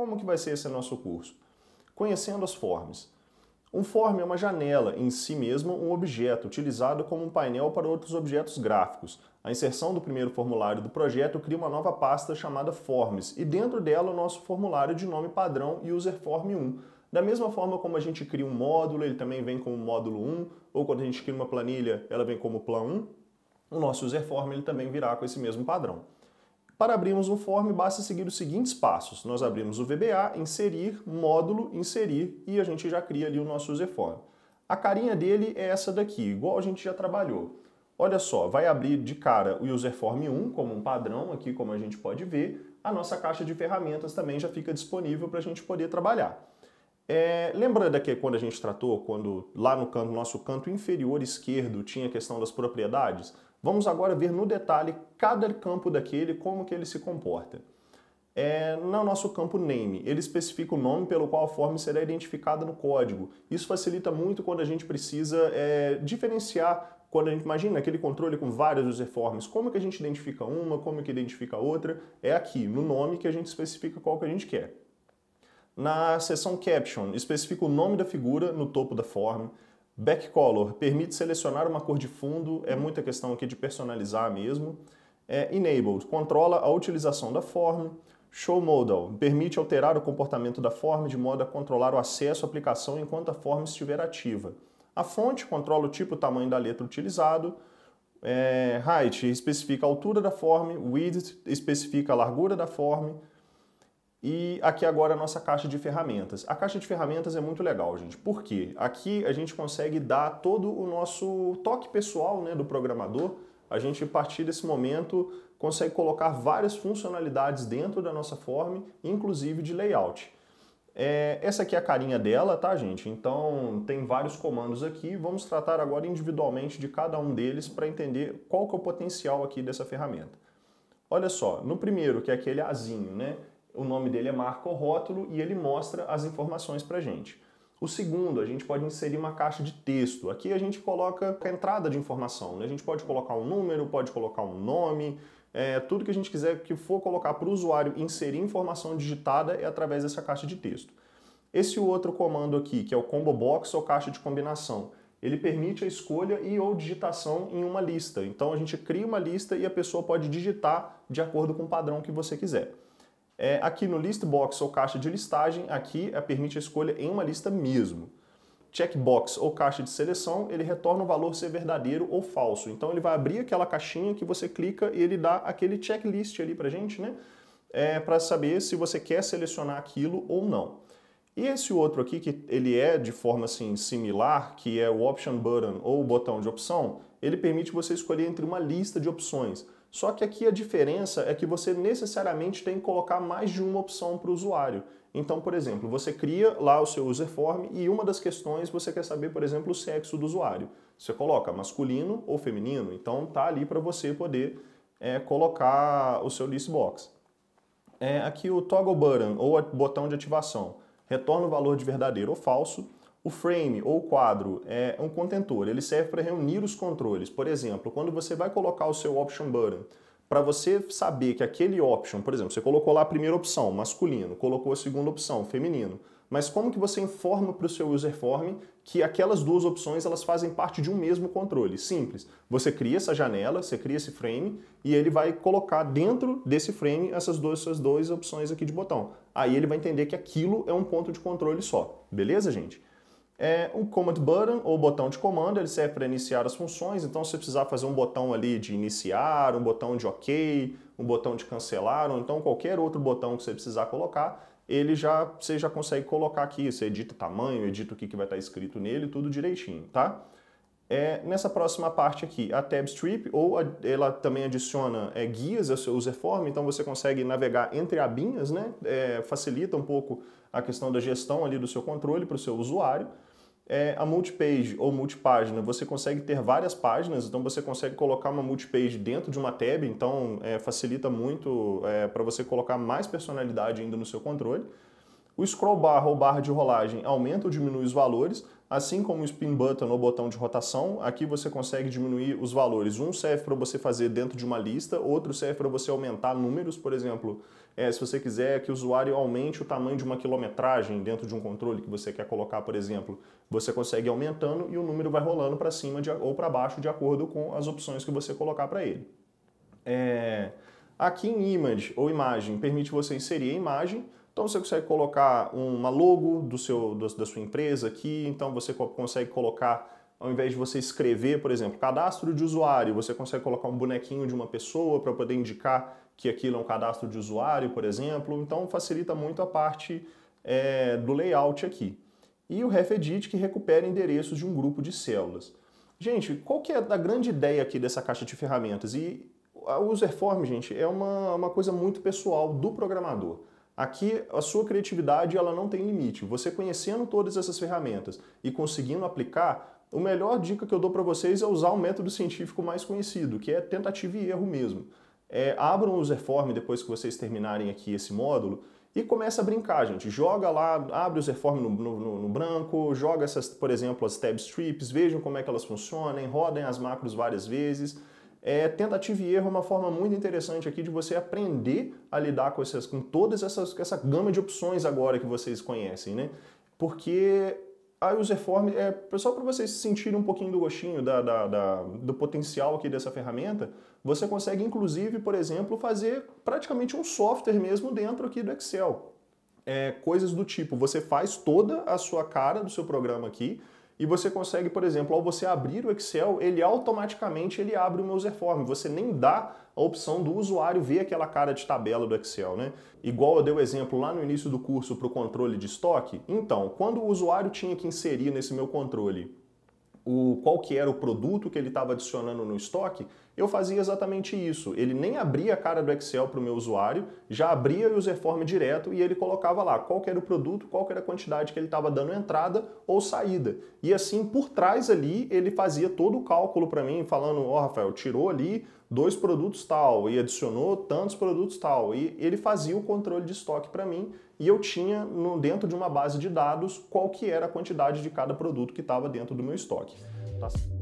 Como que vai ser esse nosso curso? Conhecendo as forms. Um form é uma janela, em si mesmo um objeto, utilizado como um painel para outros objetos gráficos. A inserção do primeiro formulário do projeto cria uma nova pasta chamada Forms, e dentro dela o nosso formulário de nome padrão UserForm1. Da mesma forma como a gente cria um módulo, ele também vem como módulo 1, ou quando a gente cria uma planilha, ela vem como plan 1, o nosso UserForm ele também virá com esse mesmo padrão. Para abrirmos um form, basta seguir os seguintes passos. Nós abrimos o VBA, inserir, módulo, inserir e a gente já cria ali o nosso userform. A carinha dele é essa daqui, igual a gente já trabalhou. Olha só, vai abrir de cara o userform 1 como um padrão aqui, como a gente pode ver. A nossa caixa de ferramentas também já fica disponível para a gente poder trabalhar. É, lembra daqui quando a gente tratou, quando lá no canto, nosso canto inferior esquerdo tinha a questão das propriedades? Vamos agora ver no detalhe cada campo daquele, como que ele se comporta. É, no nosso campo name, ele especifica o nome pelo qual a forma será identificada no código. Isso facilita muito quando a gente precisa é, diferenciar quando a gente imagina aquele controle com várias user forms, como que a gente identifica uma, como que identifica outra, é aqui, no nome que a gente especifica qual que a gente quer. Na seção caption, especifica o nome da figura no topo da form. Backcolor permite selecionar uma cor de fundo, é muita questão aqui de personalizar mesmo. É, enabled controla a utilização da form. Show Modal permite alterar o comportamento da form de modo a controlar o acesso à aplicação enquanto a form estiver ativa. A fonte controla o tipo e tamanho da letra utilizado. É, height especifica a altura da form, width especifica a largura da form, e aqui agora a nossa caixa de ferramentas. A caixa de ferramentas é muito legal, gente, porque aqui a gente consegue dar todo o nosso toque pessoal né, do programador. A gente, a partir desse momento, consegue colocar várias funcionalidades dentro da nossa form, inclusive de layout. É, essa aqui é a carinha dela, tá, gente? Então, tem vários comandos aqui. Vamos tratar agora individualmente de cada um deles para entender qual que é o potencial aqui dessa ferramenta. Olha só, no primeiro, que é aquele azinho, né? o nome dele é marca rótulo e ele mostra as informações para a gente. O segundo, a gente pode inserir uma caixa de texto. Aqui a gente coloca a entrada de informação. Né? A gente pode colocar um número, pode colocar um nome, é, tudo que a gente quiser que for colocar para o usuário inserir informação digitada é através dessa caixa de texto. Esse outro comando aqui, que é o combo box ou caixa de combinação, ele permite a escolha e ou digitação em uma lista. Então a gente cria uma lista e a pessoa pode digitar de acordo com o padrão que você quiser. É, aqui no list box ou caixa de listagem, aqui é, permite a escolha em uma lista mesmo. Checkbox ou caixa de seleção, ele retorna o valor ser verdadeiro ou falso. Então ele vai abrir aquela caixinha que você clica e ele dá aquele checklist ali para gente, né? É, para saber se você quer selecionar aquilo ou não. E esse outro aqui, que ele é de forma assim, similar, que é o Option Button ou o botão de opção, ele permite você escolher entre uma lista de opções. Só que aqui a diferença é que você necessariamente tem que colocar mais de uma opção para o usuário. Então, por exemplo, você cria lá o seu user form e uma das questões você quer saber, por exemplo, o sexo do usuário. Você coloca masculino ou feminino, então tá ali para você poder é, colocar o seu list box. É, aqui o toggle button ou botão de ativação retorna o valor de verdadeiro ou falso o frame ou o quadro é um contentor, ele serve para reunir os controles. Por exemplo, quando você vai colocar o seu option button, para você saber que aquele option, por exemplo, você colocou lá a primeira opção, masculino, colocou a segunda opção, feminino, mas como que você informa para o seu user form que aquelas duas opções elas fazem parte de um mesmo controle? Simples. Você cria essa janela, você cria esse frame e ele vai colocar dentro desse frame essas duas, essas duas opções aqui de botão. Aí ele vai entender que aquilo é um ponto de controle só. Beleza, gente? é um command button ou botão de comando, ele serve para iniciar as funções, então se você precisar fazer um botão ali de iniciar, um botão de OK, um botão de cancelar, ou então qualquer outro botão que você precisar colocar, ele já, você já consegue colocar aqui, você edita tamanho, edita o que, que vai estar escrito nele, tudo direitinho, tá? É, nessa próxima parte aqui, a Tab Strip, ou a, ela também adiciona é, guias ao é seu user form, então você consegue navegar entre abinhas, né? É, facilita um pouco a questão da gestão ali do seu controle para o seu usuário é a multipage ou multipágina. Você consegue ter várias páginas, então você consegue colocar uma multipage dentro de uma tab, então é, facilita muito é, para você colocar mais personalidade ainda no seu controle. O scroll bar ou barra de rolagem aumenta ou diminui os valores, Assim como o spin button no botão de rotação, aqui você consegue diminuir os valores. Um serve para você fazer dentro de uma lista, outro serve para você aumentar números, por exemplo, é, se você quiser que o usuário aumente o tamanho de uma quilometragem dentro de um controle que você quer colocar, por exemplo, você consegue aumentando e o número vai rolando para cima de, ou para baixo de acordo com as opções que você colocar para ele. É, aqui em Image ou Imagem permite você inserir a imagem, então você consegue colocar uma logo do seu, do, da sua empresa aqui, então você consegue colocar ao invés de você escrever, por exemplo, cadastro de usuário, você consegue colocar um bonequinho de uma pessoa para poder indicar que aquilo é um cadastro de usuário, por exemplo. Então facilita muito a parte é, do layout aqui. E o RefEdit que recupera endereços de um grupo de células. Gente, qual que é a grande ideia aqui dessa caixa de ferramentas? E a userform, gente, é uma, uma coisa muito pessoal do programador. Aqui a sua criatividade ela não tem limite. Você conhecendo todas essas ferramentas e conseguindo aplicar, a melhor dica que eu dou para vocês é usar o método científico mais conhecido, que é tentativa e erro mesmo. É, abram o Zerform depois que vocês terminarem aqui esse módulo e começa a brincar, gente. Joga lá, abre o Zerform no, no, no, branco, joga essas, por exemplo, as tab strips, vejam como é que elas funcionam, rodem as macros várias vezes é, tentativa e erro é uma forma muito interessante aqui de você aprender a lidar com, essas, com todas essas essa gama de opções agora que vocês conhecem, né? Porque a userform é só para vocês sentirem um pouquinho do gostinho da, da, da, do potencial aqui dessa ferramenta, você consegue inclusive, por exemplo, fazer praticamente um software mesmo dentro aqui do Excel. É, coisas do tipo, você faz toda a sua cara do seu programa aqui, e você consegue, por exemplo, ao você abrir o Excel, ele automaticamente ele abre o meu user form. Você nem dá a opção do usuário ver aquela cara de tabela do Excel, né? Igual eu dei o exemplo lá no início do curso para o controle de estoque. Então, quando o usuário tinha que inserir nesse meu controle o, qual que era o produto que ele estava adicionando no estoque, eu fazia exatamente isso. Ele nem abria a cara do Excel para o meu usuário, já abria o userform direto e ele colocava lá qual era o produto, qual era a quantidade que ele estava dando entrada ou saída. E assim, por trás ali, ele fazia todo o cálculo para mim, falando, ó oh, Rafael, tirou ali dois produtos tal e adicionou tantos produtos tal. E ele fazia o controle de estoque para mim e eu tinha no, dentro de uma base de dados qual que era a quantidade de cada produto que estava dentro do meu estoque. Tá?